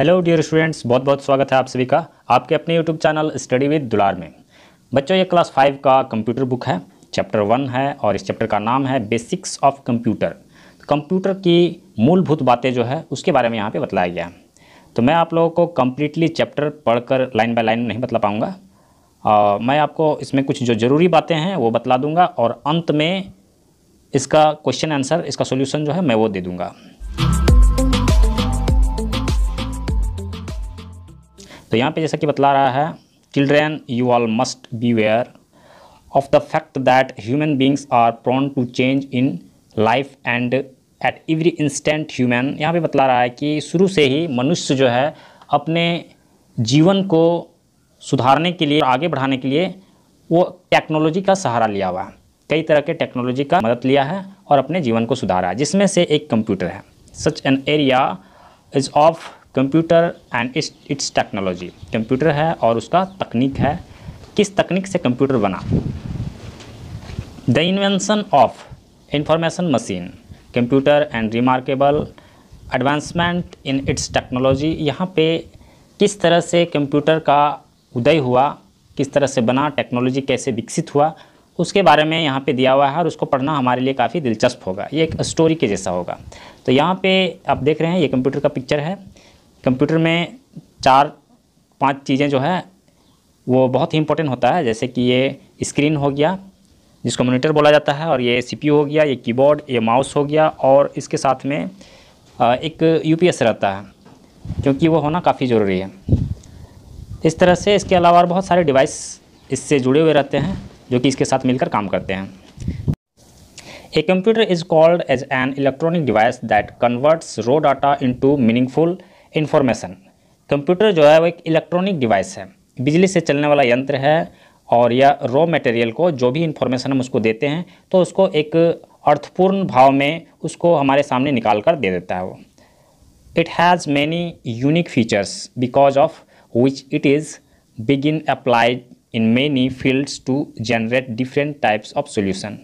Hello dear students बहुत बहुत स्वागत है आप सभी का आपके अपने यूट्यूब चैनल स्टडी विद दुलार में बच्चों ये क्लास फाइव का कंप्यूटर बुक है चैप्टर वन है और इस चैप्टर का नाम है बेसिक्स ऑफ कंप्यूटर कंप्यूटर की मूलभूत बातें जो है उसके बारे में यहाँ पे बतलाया गया है तो मैं आप लोगों को कम्प्लीटली चैप्टर पढ़कर लाइन बाय लाइन नहीं बतला पाऊँगा मैं आपको इसमें कुछ जो ज़रूरी बातें हैं वो बतला दूँगा और अंत में इसका क्वेश्चन आंसर इसका सोल्यूशन जो है मैं वो दे दूँगा तो यहाँ पे जैसा कि बतला रहा है children you all must be aware of the fact that human beings are prone to change in life and at every instant human यहाँ पे बतला रहा है कि शुरू से ही मनुष्य जो है अपने जीवन को सुधारने के लिए आगे बढ़ाने के लिए वो टेक्नोलॉजी का सहारा लिया हुआ है कई तरह के टेक्नोलॉजी का मदद लिया है और अपने जीवन को सुधारा है जिसमें से एक कंप्यूटर है such an area is of computer and its technology computer है और उसका तकनीक है किस तकनीक से कंप्यूटर बना the invention of information machine computer and remarkable advancement in its technology यहाँ पे किस तरह से कंप्यूटर का उदय हुआ किस तरह से बना टेक्नोलॉजी कैसे विकसित हुआ उसके बारे में यहाँ पे दिया हुआ है और उसको पढ़ना हमारे लिए काफ़ी दिलचस्प होगा ये एक स्टोरी के जैसा होगा तो यहाँ पे आप देख रहे हैं ये कंप्यूटर का पिक्चर है कंप्यूटर में चार पांच चीज़ें जो है वो बहुत ही इंपॉर्टेंट होता है जैसे कि ये स्क्रीन हो गया जिसको मोनीटर बोला जाता है और ये सीपीयू हो गया ये कीबोर्ड ये माउस हो गया और इसके साथ में एक यूपीएस रहता है क्योंकि वो होना काफ़ी ज़रूरी है इस तरह से इसके अलावा बहुत सारे डिवाइस इससे जुड़े हुए रहते हैं जो कि इसके साथ मिलकर काम करते हैं a computer is called as an electronic device that converts raw data into meaningful information computer जो है वो एक इलेक्ट्रॉनिक डिवाइस है बिजली से चलने वाला यंत्र है और या रॉ मटेरियल को जो भी इन्फॉर्मेशन हम उसको देते हैं तो उसको एक अर्थपूर्ण भाव में उसको हमारे सामने निकाल कर दे देता है वो it has many unique features because of which it is बिगिन applied in many fields to generate different types of solution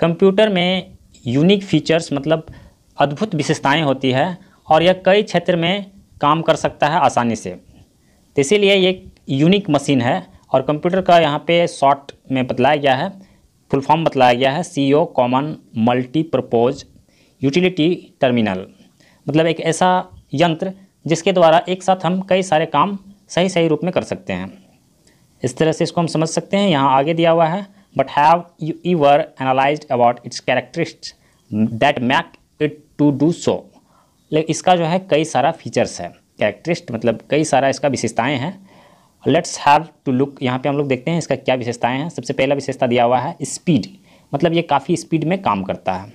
computer में यूनिक फीचर्स मतलब अद्भुत विशेषताएं होती है और यह कई क्षेत्र में काम कर सकता है आसानी से तो इसीलिए ये यूनिक मशीन है और कंप्यूटर का यहाँ पे शॉर्ट में बतलाया गया है फुल फॉर्म बतलाया गया है C O common multipurpose utility terminal मतलब एक ऐसा यंत्र जिसके द्वारा एक साथ हम कई सारे काम सही सही रूप में कर सकते हैं इस तरह से इसको हम समझ सकते हैं यहाँ आगे दिया हुआ है but have you ever analyse about its characteristics that make it to do so लेकिन इसका जो है कई सारा फीचर्स है कैरेक्टरिस्ट मतलब कई सारा इसका विशेषताएँ हैं लेट्स हैव टू लुक यहाँ पे हम लोग देखते हैं इसका क्या विशेषताएं हैं सबसे पहला विशेषता दिया हुआ है स्पीड मतलब ये काफ़ी स्पीड में काम करता है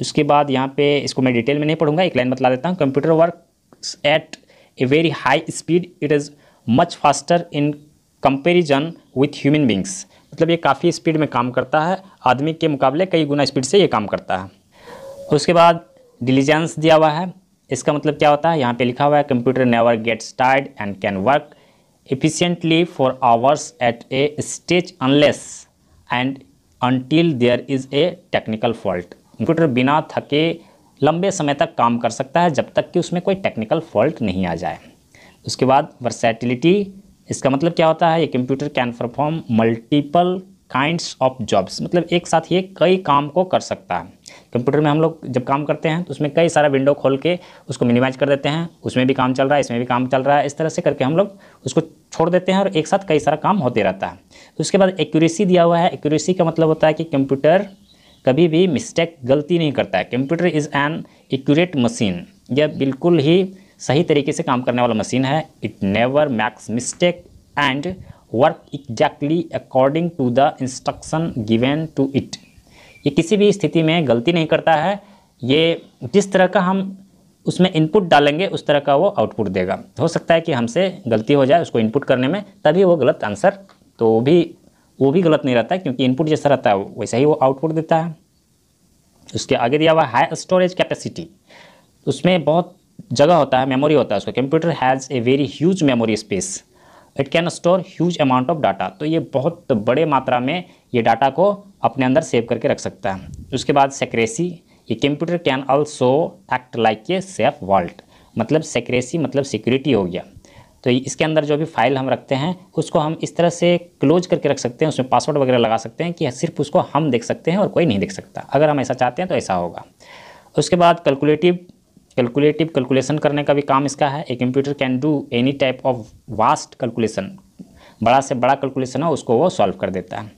उसके बाद यहाँ पे इसको मैं डिटेल में नहीं पढ़ूंगा एक लाइन बतला देता हूँ computer work at a very high speed it is much faster in comparison with human beings मतलब ये काफ़ी स्पीड में काम करता है आदमी के मुकाबले कई गुना स्पीड से ये काम करता है उसके बाद डिलीजेंस दिया हुआ है इसका मतलब क्या होता है यहाँ पे लिखा हुआ है computer never gets start and can work efficiently for hours at a stage unless and until there is a technical fault computer बिना थके लंबे समय तक काम कर सकता है जब तक कि उसमें कोई टेक्निकल फॉल्ट नहीं आ जाए उसके बाद वर्सैटिलिटी इसका मतलब क्या होता है ये computer can perform multiple kinds of jobs मतलब एक साथ ये कई काम को कर सकता है कंप्यूटर में हम लोग जब काम करते हैं तो उसमें कई सारा विंडो खोल के उसको मिनिमाइज कर देते हैं उसमें भी काम चल रहा है इसमें भी काम चल रहा है इस तरह से करके हम लोग उसको छोड़ देते हैं और एक साथ कई सारा काम होते रहता है तो उसके बाद एक्यूरेसी दिया हुआ है एक्यूरेसी का मतलब होता है कि कंप्यूटर कभी भी मिस्टेक गलती नहीं करता है computer is an accurate machine यह बिल्कुल ही सही तरीके से काम करने वाला मशीन है it never makes mistake and work exactly according to the instruction given to it ये किसी भी स्थिति में गलती नहीं करता है ये जिस तरह का हम उसमें इनपुट डालेंगे उस तरह का वो आउटपुट देगा हो सकता है कि हमसे गलती हो जाए उसको इनपुट करने में तभी वो गलत आंसर तो वो भी वो भी गलत नहीं रहता है क्योंकि इनपुट जैसा रहता है वैसा ही वो आउटपुट देता है उसके आगे दिया हुआ हाई स्टोरेज कैपेसिटी उसमें बहुत जगह होता है मेमोरी होता है उसका computer has a very huge memory space it can store huge amount of data तो ये बहुत बड़े मात्रा में ये डाटा को अपने अंदर सेव करके रख सकता है उसके बाद सेक्रेसी ये computer can also act like a safe vault मतलब सेक्रेसी मतलब सिक्योरिटी हो गया तो इसके अंदर जो भी फाइल हम रखते हैं उसको हम इस तरह से क्लोज करके रख सकते हैं उसमें पासवर्ड वगैरह लगा सकते हैं कि सिर्फ उसको हम देख सकते हैं और कोई नहीं देख सकता अगर हम ऐसा चाहते हैं तो ऐसा होगा उसके बाद कैलकुलेटिव कैलकुलेटिव कैलकुलेशन करने का भी काम इसका है a computer can do any type of vast calculation बड़ा से बड़ा कैलकुलेशन है उसको वो सॉल्व कर देता है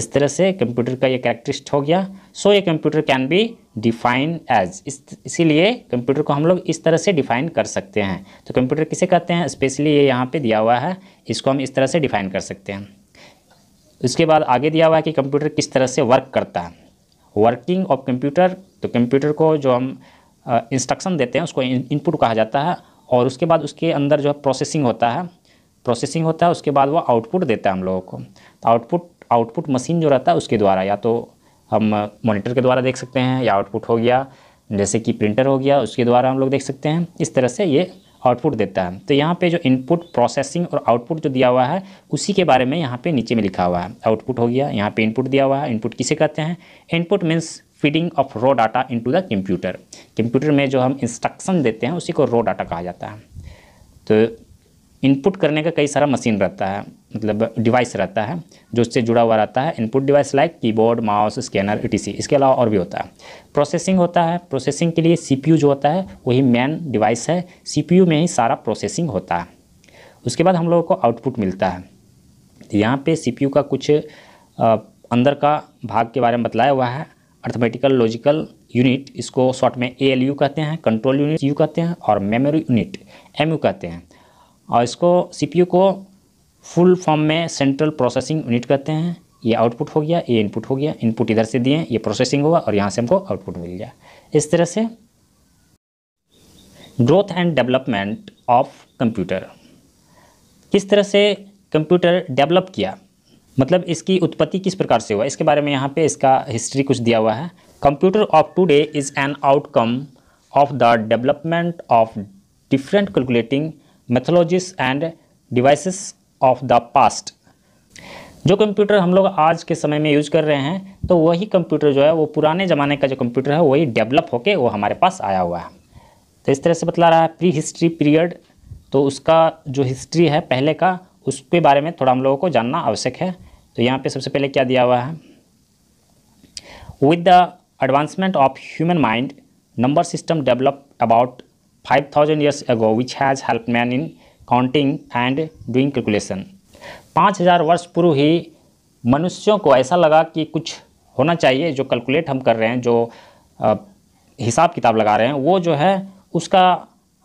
इस तरह से कंप्यूटर का ये करेक्टरिस्ट हो गया सो ये computer can be define as इस इसीलिए कंप्यूटर को हम लोग इस तरह से डिफाइन कर सकते हैं तो कंप्यूटर किसे कहते हैं स्पेशली ये यहाँ पे दिया हुआ है इसको हम इस तरह से डिफाइन कर सकते हैं उसके बाद आगे दिया हुआ है कि कंप्यूटर किस तरह से वर्क करता है वर्किंग ऑफ कंप्यूटर तो कंप्यूटर को जो हम इंस्ट्रक्शन देते हैं उसको इनपुट कहा जाता है और उसके बाद उसके अंदर जो है प्रोसेसिंग होता है प्रोसेसिंग होता है उसके बाद वो आउटपुट देता है हम लोगों को तो आउटपुट आउटपुट मशीन जो रहता है उसके द्वारा या तो हम मॉनिटर के द्वारा देख सकते हैं या आउटपुट हो गया जैसे कि प्रिंटर हो गया उसके द्वारा हम लोग देख सकते हैं इस तरह से ये आउटपुट देता है तो यहाँ पे जो इनपुट प्रोसेसिंग और आउटपुट जो दिया हुआ है उसी के बारे में यहाँ पे नीचे में लिखा हुआ है आउटपुट हो गया यहाँ पे इनपुट दिया हुआ है इनपुट किसे कहते हैं input means feeding of raw data into the computer computer में जो हम इंस्ट्रक्शन देते हैं उसी को रो डाटा कहा जाता है तो इनपुट करने का कई सारा मशीन रहता है मतलब डिवाइस रहता है जो उससे जुड़ा हुआ रहता है input device like keyboard mouse scanner etc इसके अलावा और भी होता है प्रोसेसिंग होता है प्रोसेसिंग के लिए सी जो होता है वही मेन डिवाइस है सी में ही सारा प्रोसेसिंग होता है उसके बाद हम लोगों को आउटपुट मिलता है यहाँ पे सी का कुछ अंदर का भाग के बारे में बतलाया हुआ है अर्थमेटिकल लॉजिकल यूनिट इसको शॉर्ट में ए एल यू कहते हैं कंट्रोल यूनिट यू कहते हैं और मेमोरी यूनिट एम यू कहते हैं और इसको सी पी यू को फुल फॉर्म में सेंट्रल प्रोसेसिंग यूनिट कहते हैं ये आउटपुट हो गया ये इनपुट हो गया इनपुट इधर से दिए ये प्रोसेसिंग हुआ और यहाँ से हमको आउटपुट मिल गया इस तरह से growth and development of computer किस तरह से कंप्यूटर डेवलप किया मतलब इसकी उत्पत्ति किस प्रकार से हुआ इसके बारे में यहाँ पे इसका हिस्ट्री कुछ दिया हुआ है computer of today is an outcome of the development of different calculating methodologies and devices of the past जो कंप्यूटर हम लोग आज के समय में यूज कर रहे हैं तो वही कंप्यूटर जो है वो पुराने ज़माने का जो कंप्यूटर है वही डेवलप होके वो हमारे पास आया हुआ है तो इस तरह से बतला रहा है प्री हिस्ट्री पीरियड तो उसका जो हिस्ट्री है पहले का उसके बारे में थोड़ा हम लोगों को जानना आवश्यक है तो यहाँ पे सबसे पहले क्या दिया हुआ है with the advancement of human mind number system develop about five thousand years ago which has help man in counting and doing calculation पाँच हज़ार वर्ष पूर्व ही मनुष्यों को ऐसा लगा कि कुछ होना चाहिए जो कैलकुलेट हम कर रहे हैं जो हिसाब किताब लगा रहे हैं वो जो है उसका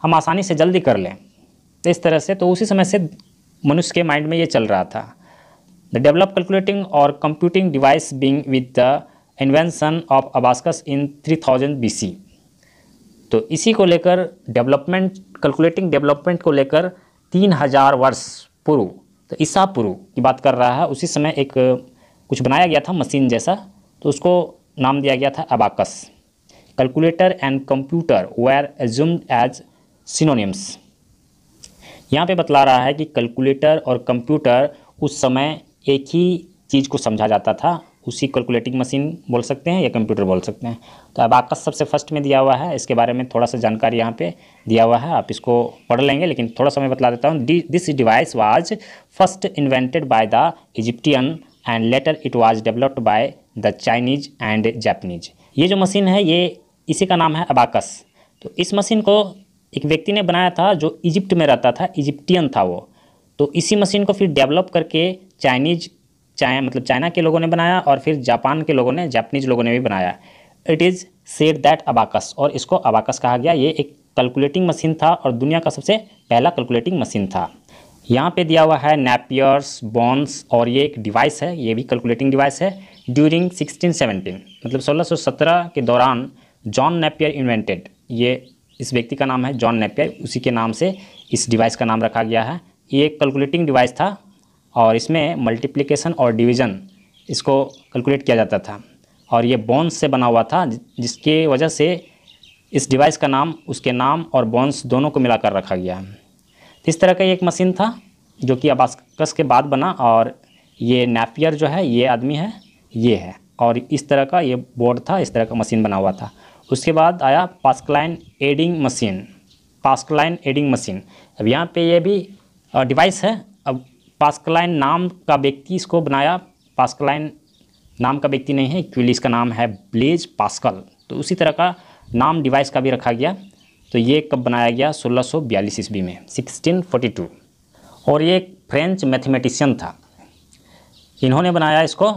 हम आसानी से जल्दी कर लें तो इस तरह से तो उसी समय से मनुष्य के माइंड में ये चल रहा था द डेवलप कैलकुलेटिंग और computing device being with the invention of abacus in three thousand B C तो इसी को लेकर डेवलपमेंट कैलकुलेटिंग डेवलपमेंट को लेकर तीन हजार वर्ष पूर्व तो ईसा पूर्व की बात कर रहा है उसी समय एक कुछ बनाया गया था मशीन जैसा तो उसको नाम दिया गया था abacus calculator and computer were assumed as synonyms यहाँ पे बतला रहा है कि कैलकुलेटर और कंप्यूटर उस समय एक ही चीज़ को समझा जाता था उसी कैलकुलेटिंग मशीन बोल सकते हैं या कंप्यूटर बोल सकते हैं तो अब आकाश सबसे फर्स्ट में दिया हुआ है इसके बारे में थोड़ा सा जानकारी यहाँ पे दिया हुआ है आप इसको पढ़ लेंगे लेकिन थोड़ा सा मैं बता देता हूँ this device was first invented by the Egyptian and later it was developed by the Chinese and Japanese ये जो मशीन है ये इसी का नाम है अबाकस तो इस मशीन को एक व्यक्ति ने बनाया था जो इजिप्ट में रहता था इजिप्टियन था वो तो इसी मशीन को फिर डेवलप करके चाइनीज चाइना मतलब चाइना के लोगों ने बनाया और फिर जापान के लोगों ने जापानीज लोगों ने भी बनाया it is said that abacus और इसको अबाकस कहा गया ये एक कैलकुलेटिंग मशीन था और दुनिया का सबसे पहला कैलकुलेटिंग मशीन था यहाँ पे दिया हुआ है नेपियर्स बॉन्स और ये एक डिवाइस है ये भी कैलकुलेटिंग डिवाइस है ड्यूरिंग 1617 मतलब 1617 के दौरान जॉन नेपियर इन्वेंटेड ये इस व्यक्ति का नाम है जॉन नेपियर उसी के नाम से इस डिवाइस का नाम रखा गया है ये एक कैलकुलेटिंग डिवाइस था और इसमें मल्टीप्लिकेशन और डिवीज़न इसको कैलकुलेट किया जाता था और ये बॉन्स से बना हुआ था जिसके वजह से इस डिवाइस का नाम उसके नाम और बॉन्स दोनों को मिलाकर रखा गया है इस तरह का एक मशीन था जो कि अबास्कस के बाद बना और ये नेपियर जो है ये आदमी है ये है और इस तरह का ये बोर्ड था इस तरह का मशीन बना हुआ था उसके बाद आया Pascaline adding machine Pascaline adding machine अब यहाँ पे ये भी डिवाइस है अब पास्कलाइन नाम का व्यक्ति इसको बनाया पास्कलाइन नाम का व्यक्ति नहीं है एक्चुअली इसका नाम है ब्लेज पास्कल तो उसी तरह का नाम डिवाइस का भी रखा गया तो ये कब बनाया गया सोलह ईस्वी में सिक्सटीन और ये एक फ्रेंच मैथमेटिशियन था इन्होंने बनाया इसको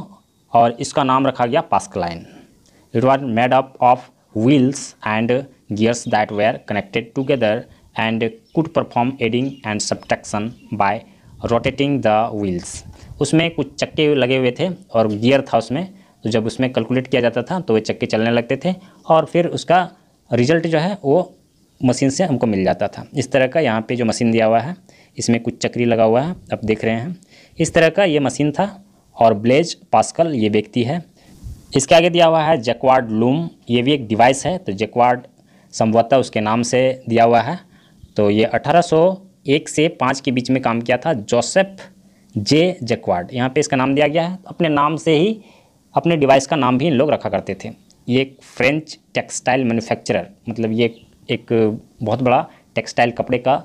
और इसका नाम रखा गया Pascaline it was made up of wheels and gears that were connected together and could perform adding and subtraction by rotating the wheels उसमें कुछ चक्के लगे हुए थे और गियर था उसमें तो जब उसमें कैलकुलेट किया जाता था तो वे चक्के चलने लगते थे और फिर उसका रिजल्ट जो है वो मशीन से हमको मिल जाता था इस तरह का यहाँ पे जो मशीन दिया हुआ है इसमें कुछ चक्री लगा हुआ है आप देख रहे हैं इस तरह का ये मशीन था और ब्लेज पास्कल ये व्यक्ति है इसके आगे दिया हुआ है जैकवाड लूम ये भी एक डिवाइस है तो जैकवाड संभवतः उसके नाम से दिया हुआ है तो ये 1801 से पाँच के बीच में काम किया था जोसेफ जे जैकवार्ड यहाँ पे इसका नाम दिया गया है अपने नाम से ही अपने डिवाइस का नाम भी इन लोग रखा करते थे ये एक फ्रेंच टेक्सटाइल मैन्युफैक्चरर मतलब ये एक बहुत बड़ा टेक्सटाइल कपड़े का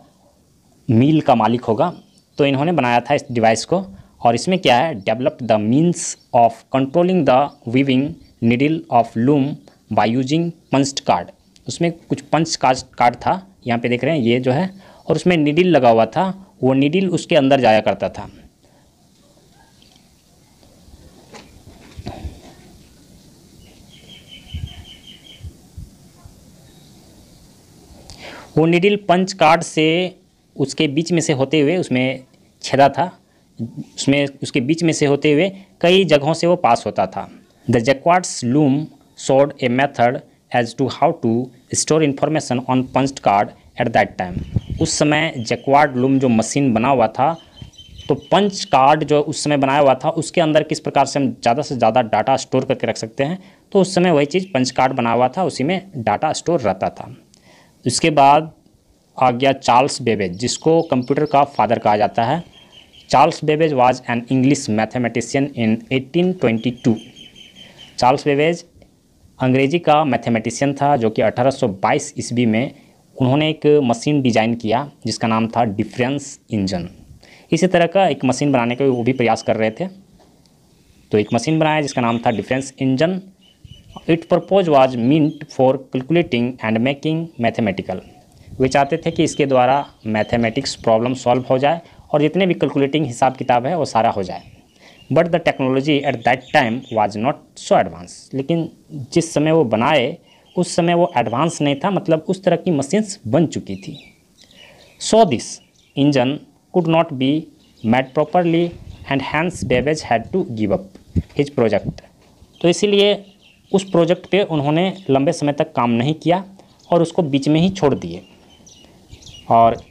मील का मालिक होगा तो इन्होंने बनाया था इस डिवाइस को और इसमें क्या है developed the means of controlling the weaving needle of loom by using punch card उसमें कुछ पंच कार्ड था यहाँ पे देख रहे हैं ये जो है और उसमें निडिल लगा हुआ था वो निडिल उसके अंदर जाया करता था वो निडिल पंच कार्ड से उसके बीच में से होते हुए उसमें छेदा था उसमें उसके बीच में से होते हुए कई जगहों से वो पास होता था the Jacquard's loom showed a method as to how to store information on punch card at that time उस समय जैकवाड लूम जो मशीन बना हुआ था तो पंच कार्ड जो उस समय बनाया हुआ था उसके अंदर किस प्रकार से हम ज़्यादा से ज़्यादा डाटा स्टोर करके रख सकते हैं तो उस समय वही चीज़ पंच कार्ड बना हुआ था उसी में डाटा स्टोर रहता था उसके बाद आ गया चार्ल्स बेबेज जिसको कंप्यूटर का फादर कहा जाता है Charles Babbage was an English mathematician in 1822. Charles Babbage अंग्रेजी का मैथमेटिशियन था जो कि 1822 ईस्वी में उन्होंने एक मशीन डिजाइन किया जिसका नाम था डिफरेंस इंजन इसी तरह का एक मशीन बनाने का वो भी प्रयास कर रहे थे तो एक मशीन बनाया जिसका नाम था difference engine it purpose was meant for calculating and making mathematical वे चाहते थे कि इसके द्वारा मैथमेटिक्स प्रॉब्लम सॉल्व हो जाए और जितने भी कैलकुलेटिंग हिसाब किताब है वो सारा हो जाए but the technology at that time was not so advance लेकिन जिस समय वो बनाए उस समय वो एडवांस नहीं था मतलब उस तरह की मशीन्स बन चुकी थी so this engine could not be made properly and hence Babbage had to give up his project तो इसीलिए उस प्रोजेक्ट पे उन्होंने लंबे समय तक काम नहीं किया और उसको बीच में ही छोड़ दिए और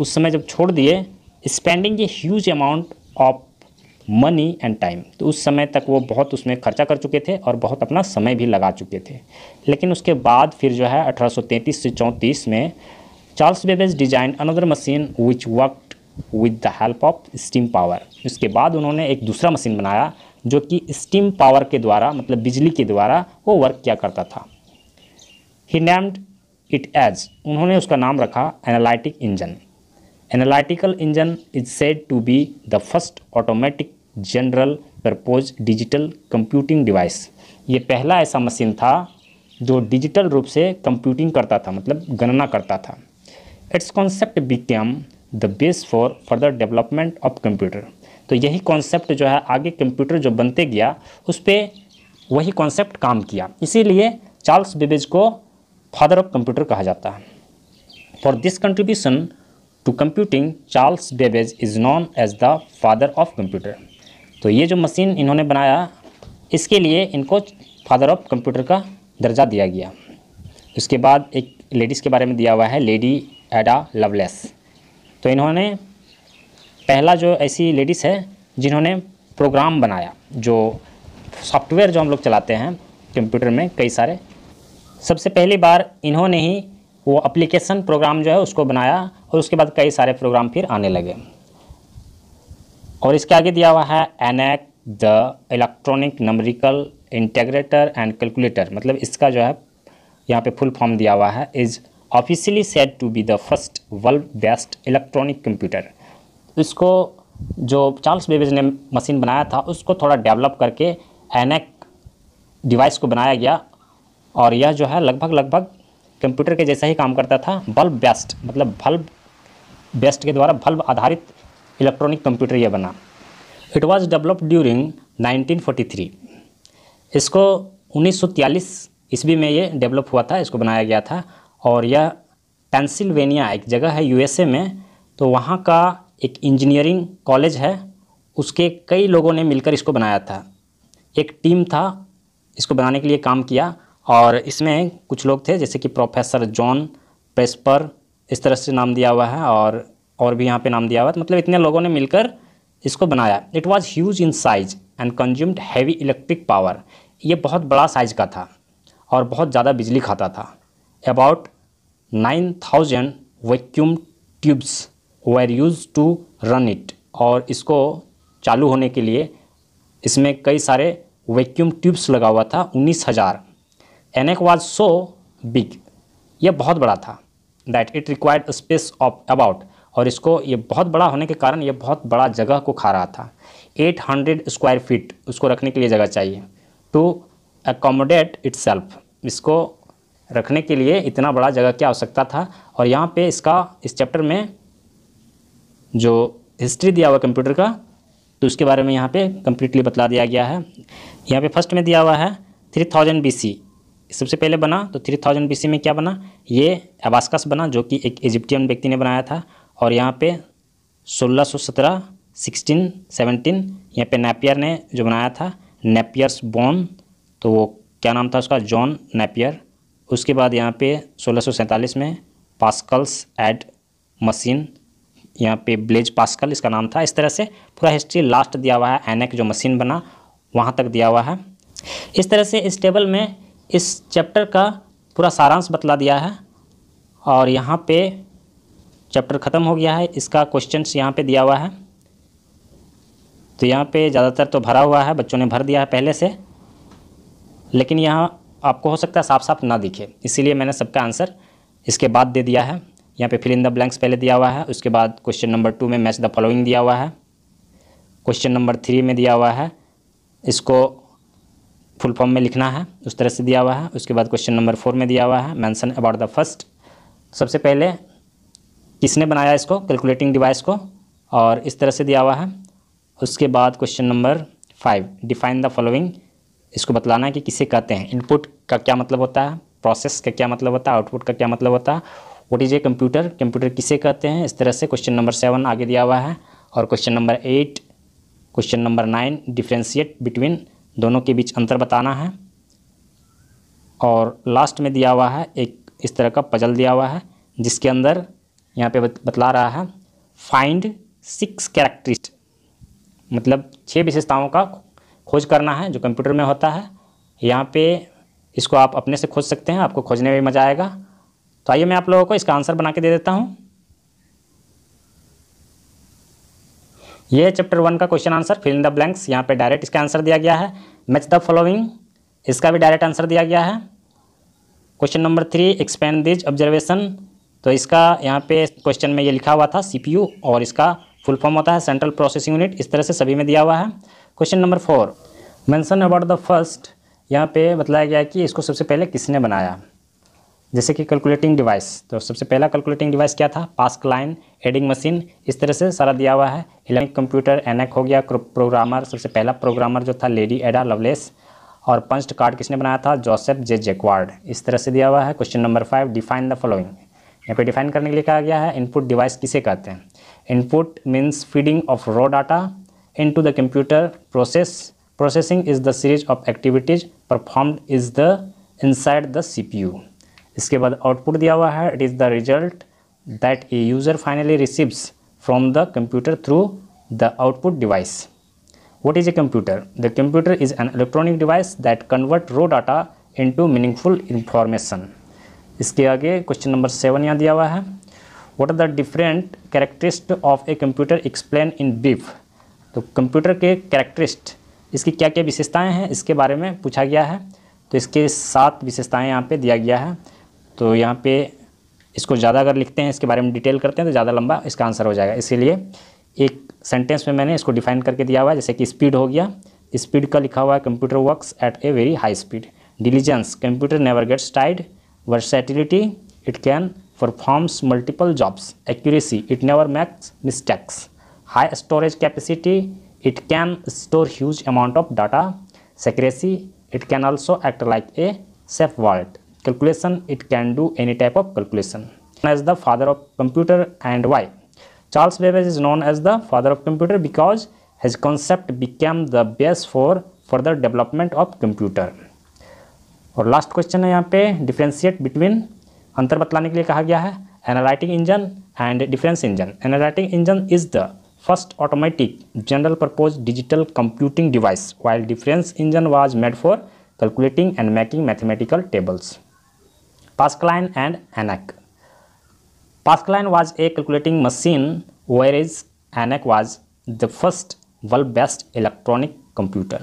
उस समय जब छोड़ दिए spending a huge amount of money and time तो उस समय तक वो बहुत उसमें खर्चा कर चुके थे और बहुत अपना समय भी लगा चुके थे लेकिन उसके बाद फिर जो है 1833 से 34 में Charles Babbage design another machine which work with the help of steam power उसके बाद उन्होंने एक दूसरा मशीन बनाया जो कि स्टीम पावर के द्वारा मतलब बिजली के द्वारा वो वर्क किया करता था ही नेम्ड इट एज उन्होंने उसका नाम रखा analytic engine Analytical engine is said to be the first automatic general purpose digital computing device ये पहला ऐसा मशीन था जो डिजिटल रूप से कंप्यूटिंग करता था मतलब गणना करता था its concept became the base for further development of computer तो यही कॉन्सेप्ट जो है आगे कंप्यूटर जो बनते गया उस पर वही कॉन्सेप्ट काम किया इसीलिए चार्ल्स बेबेज को फादर ऑफ कंप्यूटर कहा जाता है for this contribution to computing Charles Babbage is known as the father of computer तो ये जो मशीन इन्होंने बनाया इसके लिए इनको फादर ऑफ कंप्यूटर का दर्जा दिया गया उसके बाद एक लेडीज़ के बारे में दिया हुआ है लेडी एडा लवलेस तो इन्होंने पहला जो ऐसी लेडीज़ है जिन्होंने प्रोग्राम बनाया जो सॉफ्टवेयर जो हम लोग चलाते हैं कंप्यूटर में कई सारे सबसे पहली बार इन्होंने ही वो अप्लीकेशन प्रोग्राम जो है उसको बनाया और उसके बाद कई सारे प्रोग्राम फिर आने लगे और इसके आगे दिया हुआ है ENIAC the electronic numerical integrator and calculator मतलब इसका जो है यहाँ पे फुल फॉर्म दिया हुआ है is officially said to be the first world best electronic computer इसको जो चार्ल्स बेबेज ने मशीन बनाया था उसको थोड़ा डेवलप करके एनएक डिवाइस को बनाया गया और यह जो है लगभग लगभग कंप्यूटर के जैसा ही काम करता था बल्ब बेस्ट मतलब बल्ब बेस्ट के द्वारा बल्ब आधारित इलेक्ट्रॉनिक कंप्यूटर यह बना इट वॉज डेवलप्ड ड्यूरिंग 1943 इसको 1943 ईस्वी में ये डेवलप हुआ था इसको बनाया गया था और यह पेंसिल्वेनिया एक जगह है यूएसए में तो वहाँ का एक इंजीनियरिंग कॉलेज है उसके कई लोगों ने मिलकर इसको बनाया था एक टीम था इसको बनाने के लिए काम किया और इसमें कुछ लोग थे जैसे कि प्रोफेसर जॉन पेस्पर इस तरह से नाम दिया हुआ है और और भी यहाँ पे नाम दिया हुआ है मतलब इतने लोगों ने मिलकर इसको बनाया it was huge in size and consumed heavy electric power ये बहुत बड़ा साइज का था और बहुत ज़्यादा बिजली खाता था about nine thousand vacuum tubes were use to run it और इसको चालू होने के लिए इसमें कई सारे वैक्यूम ट्यूब्स लगा हुआ था उन्नीस हज़ार एनक वॉज सो बिग ये बहुत बड़ा था that it required space of about और इसको ये बहुत बड़ा होने के कारण ये बहुत बड़ा जगह को खा रहा था 800 स्क्वायर फीट उसको रखने के लिए जगह चाहिए टू एकोमोडेट इट्सल्फ इसको रखने के लिए इतना बड़ा जगह की आवश्यकता था और यहाँ पे इसका इस चैप्टर में जो हिस्ट्री दिया हुआ कंप्यूटर का तो उसके बारे में यहाँ पे कम्प्लीटली बतला दिया गया है यहाँ पे फर्स्ट में दिया हुआ है 3000 बीसी सबसे पहले बना तो थ्री थाउजेंड बी में क्या बना ये अबासकस बना जो कि एक इजिप्टियन व्यक्ति ने बनाया था और यहाँ पे सोलह सौ सत्रह सिक्सटीन सेवनटीन यहाँ पे नेपियर ने जो बनाया था नेपियर्स बोन तो वो क्या नाम था उसका जॉन नेपियर उसके बाद यहाँ पे सोलह में पास्कल्स एड मशीन यहाँ पे ब्लेज पास्कल इसका नाम था इस तरह से पूरा हिस्ट्री लास्ट दिया हुआ है एनेक जो मशीन बना वहाँ तक दिया हुआ है इस तरह से इस टेबल में इस चैप्टर का पूरा सारांश बतला दिया है और यहाँ पे चैप्टर ख़त्म हो गया है इसका क्वेश्चंस यहाँ पे दिया हुआ है तो यहाँ पे ज़्यादातर तो भरा हुआ है बच्चों ने भर दिया है पहले से लेकिन यहाँ आपको हो सकता है साफ साफ ना दिखे इसीलिए मैंने सबका आंसर इसके बाद दे दिया है यहाँ पे फिल इन द ब्लैंक्स पहले दिया हुआ है उसके बाद क्वेश्चन नंबर टू में मैच द फॉलोइंग दिया हुआ है क्वेश्चन नंबर थ्री में दिया हुआ है इसको फुल फॉर्म में लिखना है उस तरह से दिया हुआ है उसके बाद क्वेश्चन नंबर फोर में दिया हुआ है मैंसन अबाउट द फर्स्ट सबसे पहले किसने बनाया इसको कैलकुलेटिंग डिवाइस को और इस तरह से दिया हुआ है उसके बाद question number five define the following इसको बतलाना है कि किसे कहते हैं इनपुट का क्या मतलब होता है प्रोसेस का क्या मतलब होता है आउटपुट का क्या मतलब होता है what is a computer computer किसे कहते हैं इस तरह से क्वेश्चन नंबर सेवन आगे दिया हुआ है और question number eight question number nine differentiate between दोनों के बीच अंतर बताना है और लास्ट में दिया हुआ है एक इस तरह का पजल दिया हुआ है जिसके अंदर यहाँ पे बतला रहा है फाइंड सिक्स कैरेक्टरिस्ट मतलब छः विशेषताओं का खोज करना है जो कंप्यूटर में होता है यहाँ पे इसको आप अपने से खोज सकते हैं आपको खोजने में मज़ा आएगा तो आइए मैं आप लोगों को इसका आंसर बना के दे देता हूँ ये है चैप्टर वन का question answer fill in the blanks यहाँ पे डायरेक्ट इसका आंसर दिया गया है मैच द फॉलोइंग इसका भी डायरेक्ट आंसर दिया गया है question number three explain these observation तो इसका यहाँ पे क्वेश्चन में ये लिखा हुआ था सी और इसका फुल फॉर्म होता है सेंट्रल प्रोसेसिंग यूनिट इस तरह से सभी में दिया हुआ है question number four mention about the first यहाँ पे बताया गया कि इसको सबसे पहले किसने बनाया जैसे कि कैलकुलेटिंग डिवाइस तो सबसे पहला कैलकुलेटिंग डिवाइस क्या था पास्क लाइन एडिंग मशीन इस तरह से सारा दिया हुआ है इलेक्ट्रॉनिक कंप्यूटर एनएक हो गया प्रोग्रामर सबसे पहला प्रोग्रामर जो था लेडी एडा लवलेस और पंच कार्ड किसने बनाया था जोसेफ जे जेकवार्ड इस तरह से दिया हुआ है question number five define the following यहाँ पर डिफाइन करने के लिए कहा गया है इनपुट डिवाइस किसे कहते हैं input means feeding of raw data to the computer process processing is the series of activities performed is the inside the you इसके बाद आउटपुट दिया हुआ है it is the result that a user finally receives from the computer through the output device what is a computer the computer is an electronic device that convert raw data into meaningful information इसके आगे question number seven यहाँ दिया हुआ है what are the different characteristics of a computer explain in brief तो computer के characteristics इसकी क्या क्या विशेषताएं हैं इसके बारे में पूछा गया है तो इसके सात विशेषताएं यहाँ पे दिया गया है तो यहाँ पे इसको ज़्यादा अगर लिखते हैं इसके बारे में डिटेल करते हैं तो ज़्यादा लंबा इसका आंसर हो जाएगा इसीलिए एक सेंटेंस में मैंने इसको डिफाइन करके दिया हुआ है जैसे कि स्पीड हो गया स्पीड का लिखा हुआ है computer work at a very high speed diligence computer never gets टाइड versatility it can performs multiple jobs accuracy it never makes mistakes high storage capacity it can store huge amount of data secrecy it can also act like a safe world calculation it can do any type of calculation as the father of computer and why charles babbage is known as the father of computer because his concept became the base for further development of computer और last question है यहाँ पे differentiate between अंतर बतलाने के लिए कहा गया है analytic engine and difference engine analytic engine is the first automatic general purpose digital computing device while difference engine was made for calculating and making mathematical tables. Pascaline and Anak. Pascaline was a calculating machine whereas Anak was the first world best electronic computer.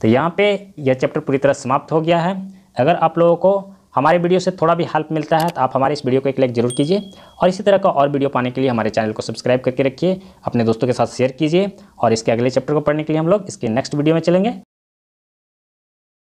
तो यहाँ पे यह chapter पूरी तरह समाप्त हो गया है अगर आप लोगों को हमारे वीडियो से थोड़ा भी हेल्प मिलता है तो आप हमारे इस वीडियो को एक लाइक जरूर कीजिए और इसी तरह का और वीडियो पाने के लिए हमारे चैनल को सब्सक्राइब करके रखिए अपने दोस्तों के साथ शेयर कीजिए और इसके अगले चैप्टर को पढ़ने के लिए हम लोग इसके नेक्स्ट वीडियो में चलेंगे